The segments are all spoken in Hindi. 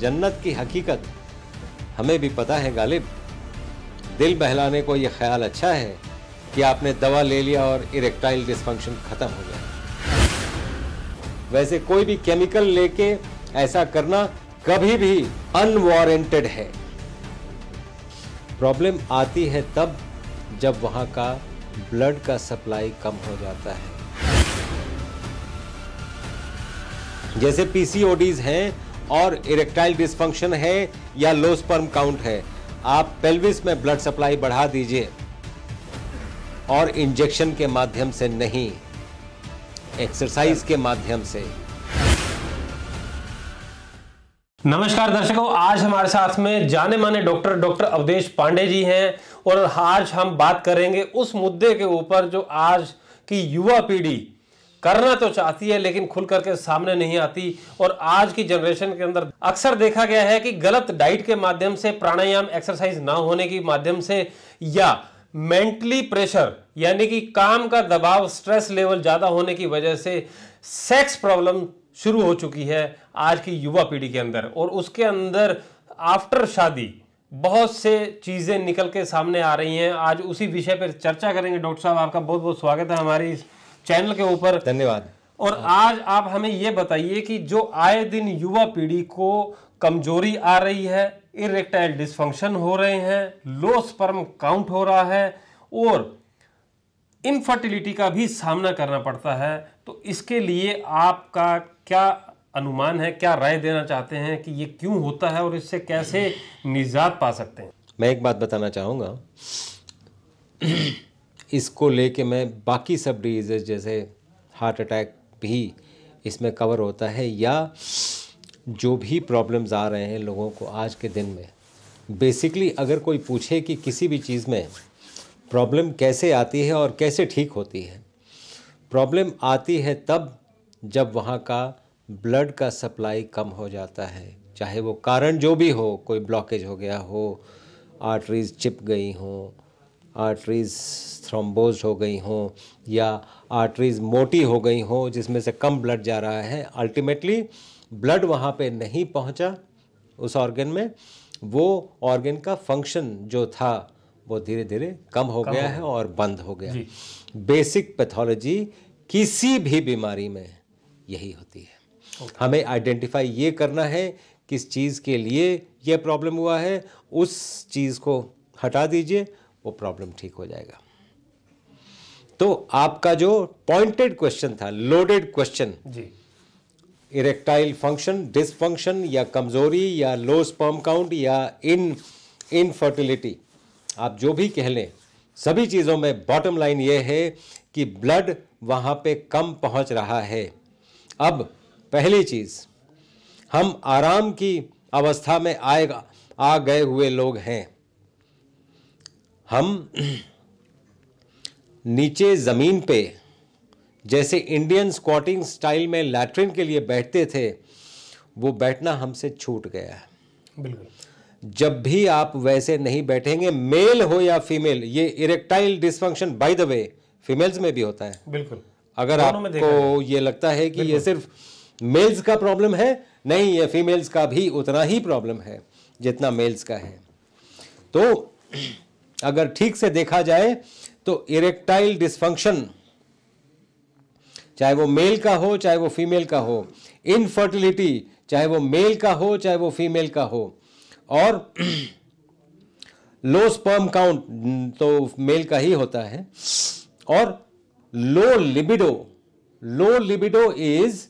जन्नत की हकीकत हमें भी पता है गालिब दिल बहलाने को यह ख्याल अच्छा है कि आपने दवा ले लिया और इरेक्टाइल डिस्फंक्शन खत्म हो गया वैसे कोई भी केमिकल लेके ऐसा करना कभी भी अनवॉरेंटेड है प्रॉब्लम आती है तब जब वहां का ब्लड का सप्लाई कम हो जाता है जैसे पीसीओडीज हैं और इरेक्टाइल डिस्फंक्शन है या लो स्पर्म काउंट है आप पेल्विस में ब्लड सप्लाई बढ़ा दीजिए और इंजेक्शन के माध्यम से नहीं एक्सरसाइज के माध्यम से नमस्कार दर्शकों आज हमारे साथ में जाने माने डॉक्टर डॉक्टर अवधेश पांडे जी हैं और आज हम बात करेंगे उस मुद्दे के ऊपर जो आज की युवा पीढ़ी करना तो चाहती है लेकिन खुल करके सामने नहीं आती और आज की जनरेशन के अंदर अक्सर देखा गया है कि गलत डाइट के माध्यम से प्राणायाम एक्सरसाइज ना होने के माध्यम से या मेंटली प्रेशर यानी कि काम का दबाव स्ट्रेस लेवल ज़्यादा होने की वजह से सेक्स प्रॉब्लम शुरू हो चुकी है आज की युवा पीढ़ी के अंदर और उसके अंदर आफ्टर शादी बहुत से चीज़ें निकल के सामने आ रही हैं आज उसी विषय पर चर्चा करेंगे डॉक्टर साहब आपका बहुत बहुत स्वागत है हमारी इस चैनल के ऊपर धन्यवाद और आज आप हमें ये बताइए कि जो आए दिन युवा पीढ़ी को कमजोरी आ रही है इरेक्टाइल डिसफंक्शन हो रहे हैं लो स्पर्म काउंट हो रहा है और इनफर्टिलिटी का भी सामना करना पड़ता है तो इसके लिए आपका क्या अनुमान है क्या राय देना चाहते हैं कि ये क्यों होता है और इससे कैसे निजात पा सकते हैं मैं एक बात बताना चाहूँगा इसको लेके मैं बाकी सब डिजीज़ जैसे हार्ट अटैक भी इसमें कवर होता है या जो भी प्रॉब्लम्स आ रहे हैं लोगों को आज के दिन में बेसिकली अगर कोई पूछे कि किसी भी चीज़ में प्रॉब्लम कैसे आती है और कैसे ठीक होती है प्रॉब्लम आती है तब जब वहाँ का ब्लड का सप्लाई कम हो जाता है चाहे वो कारण जो भी हो कोई ब्लॉकेज हो गया हो आर्टरीज चिप गई हों आर्टरीज़ थ्रोम्बोज हो गई हों या आर्टरीज़ मोटी हो गई हों जिसमें से कम ब्लड जा रहा है अल्टीमेटली ब्लड वहाँ पे नहीं पहुँचा उस ऑर्गन में वो ऑर्गन का फंक्शन जो था वो धीरे धीरे कम हो कम गया हो है और बंद हो गया बेसिक पैथोलॉजी किसी भी बीमारी में यही होती है okay. हमें आइडेंटिफाई ये करना है किस चीज़ के लिए यह प्रॉब्लम हुआ है उस चीज़ को हटा दीजिए वो प्रॉब्लम ठीक हो जाएगा तो आपका जो पॉइंटेड क्वेश्चन था लोडेड क्वेश्चन जी इरेक्टाइल फंक्शन डिसफंक्शन या कमजोरी या लो स्पर्म काउंट या इन इनफर्टिलिटी आप जो भी कह लें सभी चीज़ों में बॉटम लाइन ये है कि ब्लड वहां पे कम पहुंच रहा है अब पहली चीज़ हम आराम की अवस्था में आएगा आ गए हुए लोग हैं हम नीचे ज़मीन पे जैसे इंडियन स्क्वाटिंग स्टाइल में लैट्रिन के लिए बैठते थे वो बैठना हमसे छूट गया है बिल्कुल जब भी आप वैसे नहीं बैठेंगे मेल हो या फीमेल ये erectile dysfunction by the way females में भी होता है बिल्कुल अगर आपको ये लगता है कि ये सिर्फ मेल्स का प्रॉब्लम है नहीं ये फीमेल्स का भी उतना ही प्रॉब्लम है जितना मेल्स का है तो अगर ठीक से देखा जाए तो इरेक्टाइल डिस्फंक्शन चाहे वो मेल का हो चाहे वो फीमेल का हो इनफर्टिलिटी चाहे वो मेल का हो चाहे वो फीमेल का हो और लो स्पर्म काउंट तो मेल का ही होता है और low libido low libido is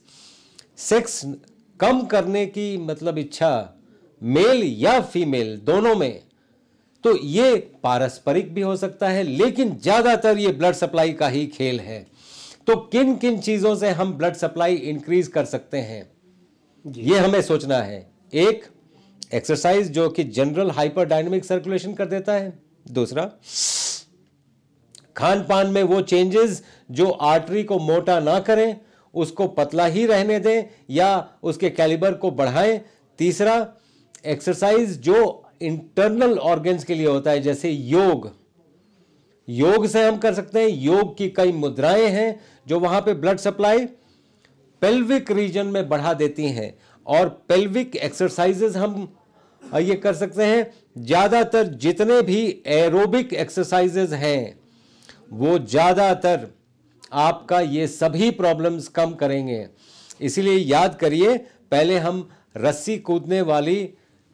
sex कम करने की मतलब इच्छा मेल या फीमेल दोनों में तो ये पारस्परिक भी हो सकता है लेकिन ज़्यादातर ये ब्लड सप्लाई का ही खेल है तो किन किन चीज़ों से हम ब्लड सप्लाई इंक्रीज कर सकते हैं ये हमें सोचना है एक एक्सरसाइज जो कि जनरल हाइपर डायनेमिक सर्कुलेशन कर देता है दूसरा खान पान में वो चेंजेस जो आर्टरी को मोटा ना करें उसको पतला ही रहने दें या उसके कैलिबर को बढ़ाएं तीसरा एक्सरसाइज जो इंटरनल ऑर्गेन्स के लिए होता है जैसे योग योग से हम कर सकते हैं योग की कई मुद्राएं हैं जो वहां पे ब्लड सप्लाई पेल्विक रीजन में बढ़ा देती हैं और पेल्विक एक्सरसाइजेस हम ये कर सकते हैं ज़्यादातर जितने भी एरोबिक एक्सरसाइजेस हैं वो ज़्यादातर आपका ये सभी प्रॉब्लम्स कम करेंगे इसीलिए याद करिए पहले हम रस्सी कूदने वाली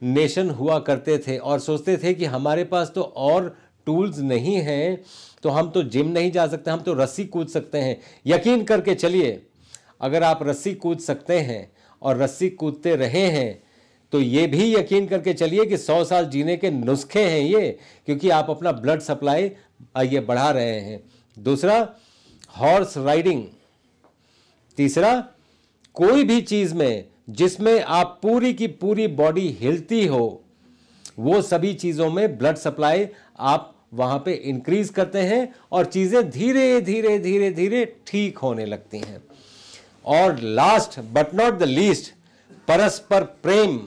नेशन हुआ करते थे और सोचते थे कि हमारे पास तो और टूल्स नहीं हैं तो हम तो जिम नहीं जा सकते हम तो रस्सी कूद सकते हैं यकीन करके चलिए अगर आप रस्सी कूद सकते हैं और रस्सी कूदते रहे हैं तो ये भी यकीन करके चलिए कि सौ साल जीने के नुस्खे हैं ये क्योंकि आप अपना ब्लड सप्लाई ये बढ़ा रहे हैं दूसरा हॉर्स राइडिंग तीसरा कोई भी चीज़ में जिसमें आप पूरी की पूरी बॉडी हिलती हो वो सभी चीज़ों में ब्लड सप्लाई आप वहां पे इंक्रीज करते हैं और चीज़ें धीरे धीरे धीरे धीरे ठीक होने लगती हैं और last but not the least परस्पर प्रेम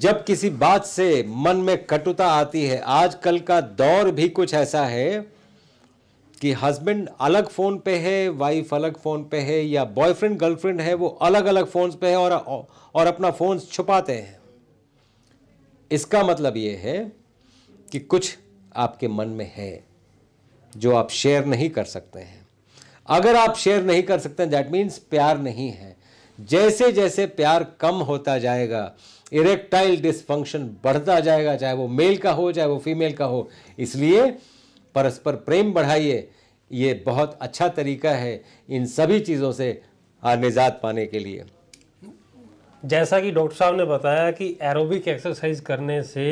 जब किसी बात से मन में कटुता आती है आजकल का दौर भी कुछ ऐसा है कि हस्बैंड अलग फ़ोन पे है वाइफ अलग फ़ोन पे है या बॉयफ्रेंड गर्लफ्रेंड है वो अलग अलग फ़ोन्स पे है और और अपना फ़ोन छुपाते हैं इसका मतलब ये है कि कुछ आपके मन में है जो आप शेयर नहीं कर सकते हैं अगर आप शेयर नहीं कर सकते दैट मीन्स प्यार नहीं है जैसे जैसे प्यार कम होता जाएगा इरेक्टाइल डिसफंक्शन बढ़ता जाएगा चाहे वो मेल का हो चाहे वो फीमेल का हो इसलिए परस्पर प्रेम बढ़ाइए ये बहुत अच्छा तरीका है इन सभी चीज़ों से निजात पाने के लिए जैसा कि डॉक्टर साहब ने बताया कि एरोबिक एक्सरसाइज करने से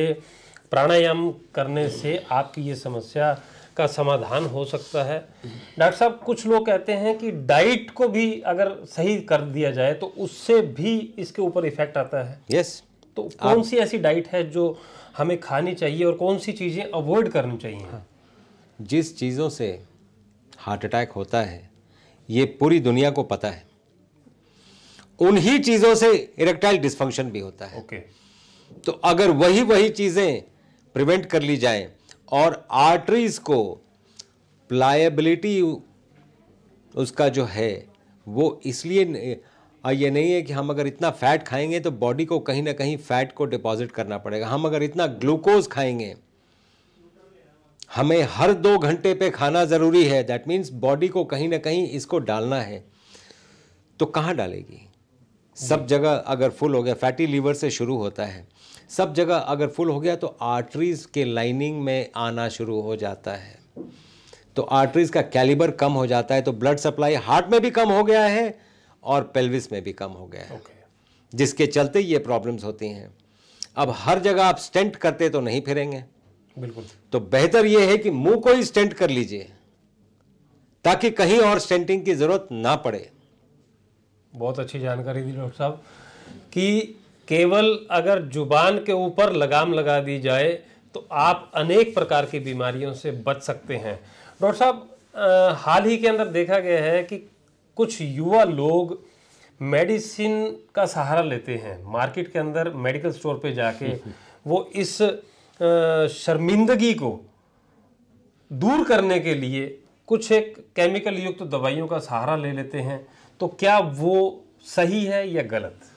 प्राणायाम करने से आपकी ये समस्या का समाधान हो सकता है डॉक्टर साहब कुछ लोग कहते हैं कि डाइट को भी अगर सही कर दिया जाए तो उससे भी इसके ऊपर इफेक्ट आता है यस yes. तो कौन सी ऐसी डाइट है जो हमें खानी चाहिए और कौन सी चीज़ें अवॉइड करनी चाहिए हाँ। जिस चीज़ों से हार्ट अटैक होता है ये पूरी दुनिया को पता है उन्हीं चीज़ों से इरेक्टाइल डिस्फंक्शन भी होता है ओके तो अगर वही वही चीज़ें प्रिवेंट कर ली जाएं और आर्टरीज को प्लायबिलिटी उसका जो है वो इसलिए ये नहीं है कि हम अगर इतना फैट खाएंगे तो बॉडी को कहीं ना कहीं फैट को डिपॉजिट करना पड़ेगा हम अगर इतना ग्लूकोज खाएंगे हमें हर दो घंटे पे खाना ज़रूरी है दैट मीन्स बॉडी को कहीं ना कहीं इसको डालना है तो कहाँ डालेगी सब जगह अगर फुल हो गया फैटी लीवर से शुरू होता है सब जगह अगर फुल हो गया तो आर्टरीज़ के लाइनिंग में आना शुरू हो जाता है तो आर्टरीज़ का कैलिबर कम हो जाता है तो ब्लड सप्लाई हार्ट में भी कम हो गया है और पेल्विस में भी कम हो गया है okay. जिसके चलते ये प्रॉब्लम्स होती हैं अब हर जगह आप स्टेंट करते तो नहीं फिरेंगे बिल्कुल तो बेहतर यह है कि मुंह को ही स्टेंट कर लीजिए ताकि कहीं और स्टेंटिंग की जरूरत ना पड़े बहुत अच्छी जानकारी दी डॉक्टर साहब कि केवल अगर जुबान के ऊपर लगाम लगा दी जाए तो आप अनेक प्रकार की बीमारियों से बच सकते हैं डॉक्टर साहब हाल ही के अंदर देखा गया है कि कुछ युवा लोग मेडिसिन का सहारा लेते हैं मार्केट के अंदर मेडिकल स्टोर पे जाके वो इस शर्मिंदगी को दूर करने के लिए कुछ एक केमिकल युक्त तो दवाइयों का सहारा ले लेते हैं तो क्या वो सही है या गलत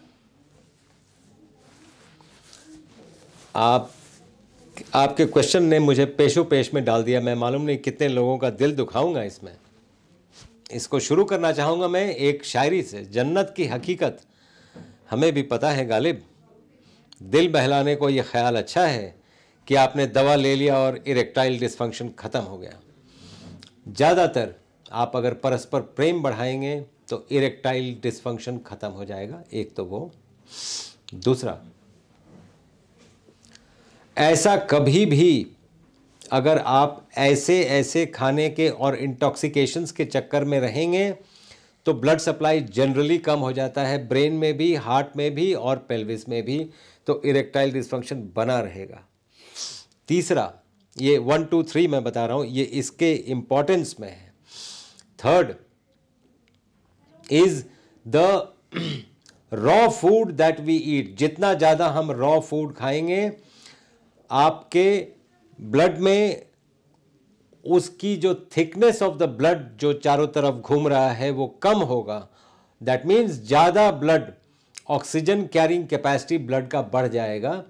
आप आपके क्वेश्चन ने मुझे पेशो पेश में डाल दिया मैं मालूम नहीं कितने लोगों का दिल दुखाऊंगा इसमें इसको शुरू करना चाहूँगा मैं एक शायरी से जन्नत की हकीकत हमें भी पता है गालिब दिल बहलाने को ये ख्याल अच्छा है कि आपने दवा ले लिया और इरेक्टाइल डिस्फंक्शन खत्म हो गया ज़्यादातर आप अगर परस्पर प्रेम बढ़ाएंगे तो इरेक्टाइल डिस्फंक्शन खत्म हो जाएगा एक तो वो दूसरा ऐसा कभी भी अगर आप ऐसे ऐसे खाने के और इंटॉक्सिकेशंस के चक्कर में रहेंगे तो ब्लड सप्लाई जनरली कम हो जाता है ब्रेन में भी हार्ट में भी और पेल्विस में भी तो इरेक्टाइल डिस्फंक्शन बना रहेगा तीसरा ये वन टू थ्री मैं बता रहा हूं ये इसके इंपॉर्टेंस में है third is the raw food that we eat जितना ज़्यादा हम रॉ फूड खाएंगे आपके ब्लड में उसकी जो थिकनेस ऑफ द ब्लड जो चारों तरफ घूम रहा है वो कम होगा दैट मीन्स ज़्यादा blood oxygen carrying capacity blood का बढ़ जाएगा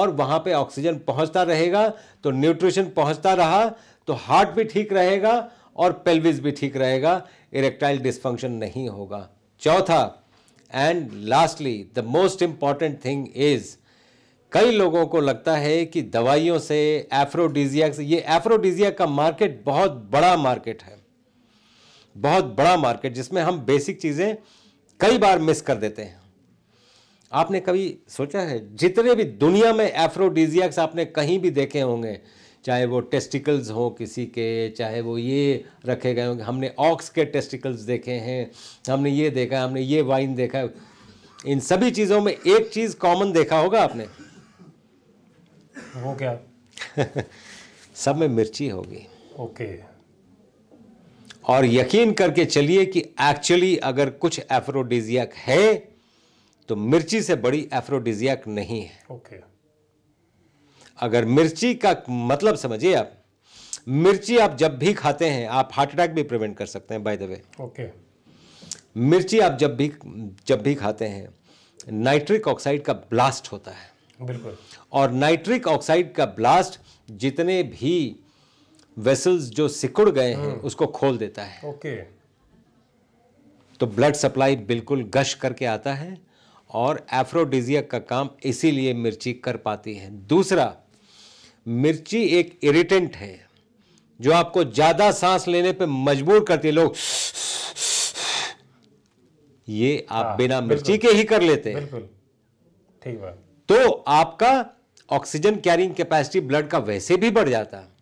और वहाँ पे ऑक्सीजन पहुँचता रहेगा तो न्यूट्रिशन पहुँचता रहा तो हार्ट भी ठीक रहेगा और पेल्विस भी ठीक रहेगा इरेक्टाइल डिस्फंक्शन नहीं होगा चौथा and lastly the most important thing is कई लोगों को लगता है कि दवाइयों से एफ्रोडीजिया से ये एफ्रोडीजिया का मार्केट बहुत बड़ा मार्केट है बहुत बड़ा मार्केट जिसमें हम बेसिक चीज़ें कई बार मिस कर देते हैं आपने कभी सोचा है जितने भी दुनिया में एफ्रोडीजियाक्स आपने कहीं भी देखे होंगे चाहे वो टेस्टिकल्स हों किसी के चाहे वो ये रखे गए होंगे हमने ऑक्स के टेस्टिकल्स देखे हैं हमने ये देखा हमने ये वाइन देखा इन सभी चीज़ों में एक चीज़ कॉमन देखा होगा आपने वो क्या सब में मिर्ची होगी ओके okay. और यकीन करके चलिए कि एक्चुअली अगर कुछ एफ्रोडिजियक है तो मिर्ची से बड़ी एफ्रोडिजिया नहीं है ओके okay. अगर मिर्ची का मतलब समझिए आप मिर्ची आप जब भी खाते हैं आप हार्ट अटैक भी प्रिवेंट कर सकते हैं बाय द वे ओके मिर्ची आप जब भी जब भी खाते हैं नाइट्रिक ऑक्साइड का ब्लास्ट होता है बिल्कुल और नाइट्रिक ऑक्साइड का ब्लास्ट जितने भी वेसल्स जो सिकुड़ गए हैं हम्म। उसको खोल देता है ओके तो ब्लड सप्लाई बिल्कुल गश करके आता है और एफ्रोडिजिया का काम इसीलिए मिर्ची कर पाती है दूसरा मिर्ची एक इरिटेंट है जो आपको ज़्यादा सांस लेने पे मजबूर करती है लोग ये आप हाँ, बिना मिर्ची के ही कर लेते हैं ठीक है तो आपका ऑक्सीजन कैरिंग कैपेसिटी ब्लड का वैसे भी बढ़ जाता है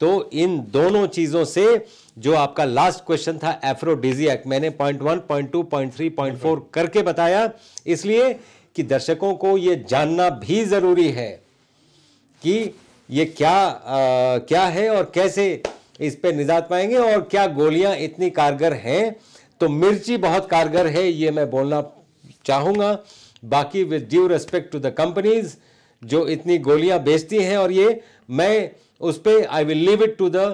तो इन दोनों चीज़ों से जो आपका लास्ट क्वेश्चन था एफ्रोडिजियक मैंने point one point two point three point four करके बताया इसलिए कि दर्शकों को यह जानना भी ज़रूरी है कि यह क्या आ, क्या है और कैसे इस पर निजात पाएंगे और क्या गोलियां इतनी कारगर हैं तो मिर्ची बहुत कारगर है ये मैं बोलना चाहूंगा बाकी with due respect to the companies जो इतनी गोलियां बेचती हैं और ये मैं उस पर I will leave it to the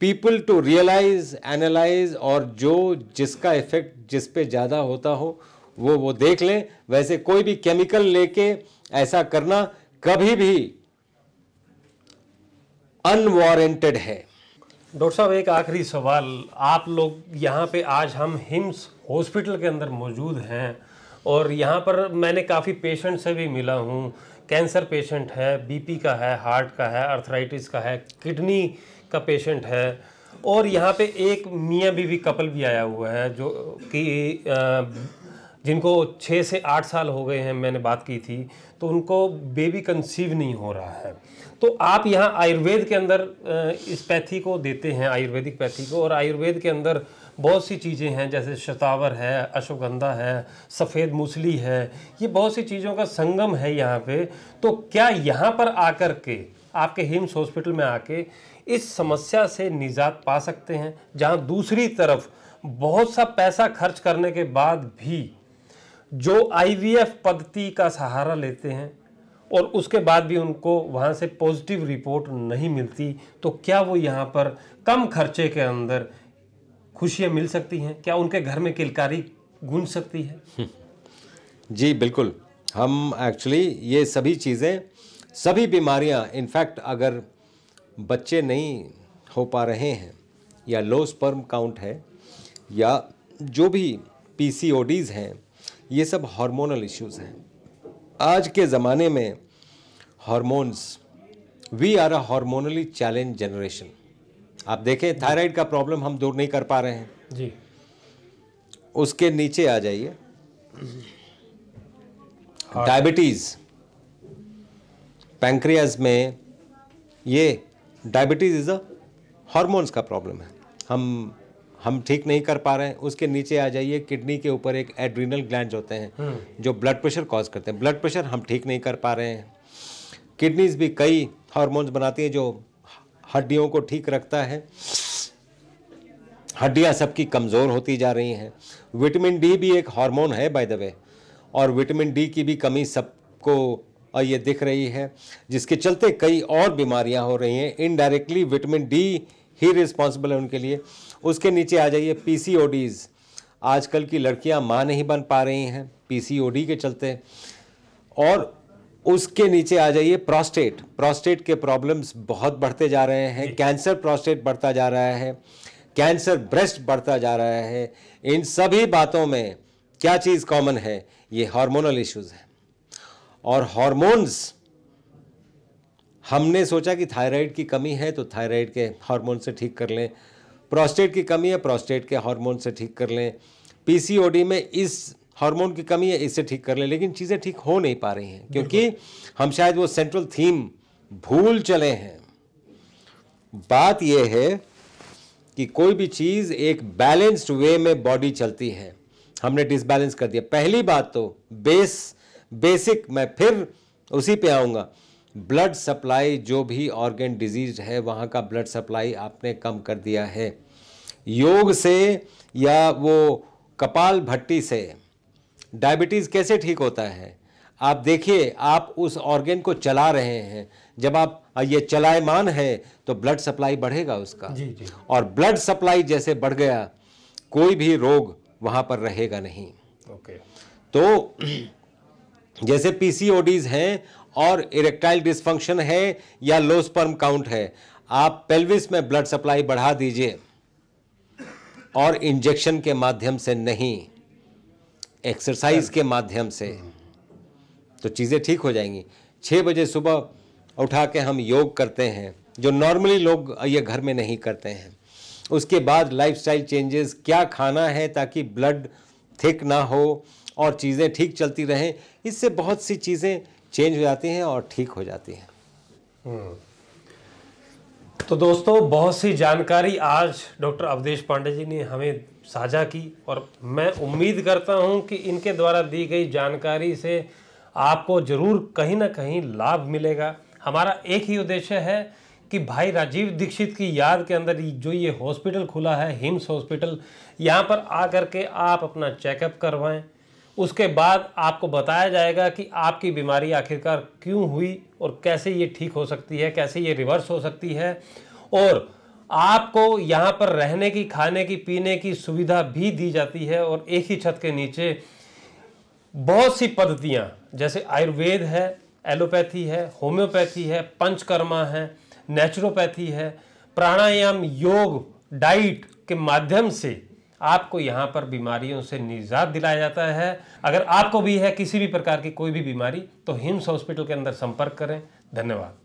people to realise analyse और जो जिसका इफेक्ट जिस पे ज़्यादा होता हो वो वो देख लें वैसे कोई भी केमिकल लेके ऐसा करना कभी भी अनवॉरेंटेड है डॉक्टर साहब एक आखिरी सवाल आप लोग यहाँ पे आज हम हिम्स हॉस्पिटल के अंदर मौजूद हैं और यहाँ पर मैंने काफ़ी पेशेंट से भी मिला हूँ कैंसर पेशेंट है बीपी का है हार्ट का है अर्थराइटिस का है किडनी का पेशेंट है और यहाँ पे एक मियाँ बीवी कपल भी आया हुआ है जो कि जिनको छः से आठ साल हो गए हैं मैंने बात की थी तो उनको बेबी कंसीव नहीं हो रहा है तो आप यहाँ आयुर्वेद के अंदर इस पैथी को देते हैं आयुर्वेदिक पैथी को और आयुर्वेद के अंदर बहुत सी चीज़ें हैं जैसे शतावर है अश्वगंधा है सफ़ेद मूसली है ये बहुत सी चीज़ों का संगम है यहाँ पे तो क्या यहाँ पर आकर के आपके हिम्स हॉस्पिटल में आके इस समस्या से निजात पा सकते हैं जहाँ दूसरी तरफ बहुत सा पैसा खर्च करने के बाद भी जो आईवीएफ पद्धति का सहारा लेते हैं और उसके बाद भी उनको वहाँ से पॉजिटिव रिपोर्ट नहीं मिलती तो क्या वो यहाँ पर कम खर्चे के अंदर खुशियाँ मिल सकती हैं क्या उनके घर में किलकारी गूंज सकती है जी बिल्कुल हम एक्चुअली ये सभी चीज़ें सभी बीमारियाँ इनफैक्ट अगर बच्चे नहीं हो पा रहे हैं या लो स्पर्म काउंट है या जो भी पीसीओडीज़ हैं ये सब हार्मोनल इश्यूज़ हैं आज के ज़माने में hormones we are a hormonally challenge generation आप देखें थायराइड का प्रॉब्लम हम दूर नहीं कर पा रहे हैं जी उसके नीचे आ जाइए डायबिटीज़ पैंक्रियाज में ये डायबिटीज़ इज़ अ हॉर्मोन्स का प्रॉब्लम है हम हम ठीक नहीं कर पा रहे हैं उसके नीचे आ जाइए किडनी के ऊपर एक एड्रीनल ग्लैंड होते हैं हम्म। जो ब्लड प्रेशर कॉज करते हैं ब्लड प्रेशर हम ठीक नहीं कर पा रहे हैं किडनीज भी कई हार्मोन्स बनाती हैं जो हड्डियों को ठीक रखता है हड्डियाँ सबकी कमज़ोर होती जा रही हैं विटामिन डी भी एक हार्मोन है बाय द वे और विटामिन डी की भी कमी सबको ये दिख रही है जिसके चलते कई और बीमारियां हो रही हैं इनडायरेक्टली विटामिन डी ही रिस्पॉन्सिबल है उनके लिए उसके नीचे आ जाइए पी आजकल की लड़कियां माँ नहीं बन पा रही हैं पी के चलते और उसके नीचे आ जाइए प्रोस्टेट प्रोस्टेट के प्रॉब्लम्स बहुत बढ़ते जा रहे हैं कैंसर प्रोस्टेट बढ़ता जा रहा है कैंसर ब्रेस्ट बढ़ता जा रहा है इन सभी बातों में क्या चीज़ कॉमन है ये हार्मोनल इश्यूज है और हार्मोन्स हमने सोचा कि थायराइड की कमी है तो थायराइड के हार्मोन से ठीक कर लें प्रोस्टेट की कमी है प्रोस्टेट के हार्मोन से ठीक कर लें पीसीओडी में इस हार्मोन की कमी है इसे ठीक कर ले लेकिन चीज़ें ठीक हो नहीं पा रही हैं क्योंकि हम शायद वो सेंट्रल थीम भूल चले हैं बात यह है कि कोई भी चीज़ एक बैलेंस्ड वे में बॉडी चलती है हमने डिसबैलेंस कर दिया पहली बात तो बेस बेसिक मैं फिर उसी पे आऊँगा ब्लड सप्लाई जो भी ऑर्गेन डिजीज है वहाँ का ब्लड सप्लाई आपने कम कर दिया है योग से या वो कपाल भट्टी से डायबिटीज़ कैसे ठीक होता है आप देखिए आप उस ऑर्गेन को चला रहे हैं जब आप ये चलायमान है तो ब्लड सप्लाई बढ़ेगा उसका जी जी और ब्लड सप्लाई जैसे बढ़ गया कोई भी रोग वहाँ पर रहेगा नहीं ओके तो जैसे पीसीओडीज हैं और इरेक्टाइल डिस्फंक्शन है या लो स्पर्म काउंट है आप पेल्विस में ब्लड सप्लाई बढ़ा दीजिए और इंजेक्शन के माध्यम से नहीं एक्सरसाइज के माध्यम से तो चीज़ें ठीक हो जाएंगी छः बजे सुबह उठा के हम योग करते हैं जो नॉर्मली लोग ये घर में नहीं करते हैं उसके बाद लाइफस्टाइल चेंजेस क्या खाना है ताकि ब्लड थिक ना हो और चीज़ें ठीक चलती रहें इससे बहुत सी चीज़ें चेंज हो जाती हैं और ठीक हो जाती हैं हम्म। तो दोस्तों बहुत सी जानकारी आज डॉक्टर अवधेश पांडे जी ने हमें साझा की और मैं उम्मीद करता हूं कि इनके द्वारा दी गई जानकारी से आपको ज़रूर कहीं ना कहीं लाभ मिलेगा हमारा एक ही उद्देश्य है कि भाई राजीव दीक्षित की याद के अंदर जो ये हॉस्पिटल खुला है हिम्स हॉस्पिटल यहाँ पर आ कर के आप अपना चेकअप करवाएं उसके बाद आपको बताया जाएगा कि आपकी बीमारी आखिरकार क्यों हुई और कैसे ये ठीक हो सकती है कैसे ये रिवर्स हो सकती है और आपको यहाँ पर रहने की खाने की पीने की सुविधा भी दी जाती है और एक ही छत के नीचे बहुत सी पद्धतियाँ जैसे आयुर्वेद है एलोपैथी है होम्योपैथी है पंचकर्मा है नेचुरोपैथी है प्राणायाम योग डाइट के माध्यम से आपको यहाँ पर बीमारियों से निजात दिलाया जाता है अगर आपको भी है किसी भी प्रकार की कोई भी बीमारी तो हिम्स हॉस्पिटल के अंदर संपर्क करें धन्यवाद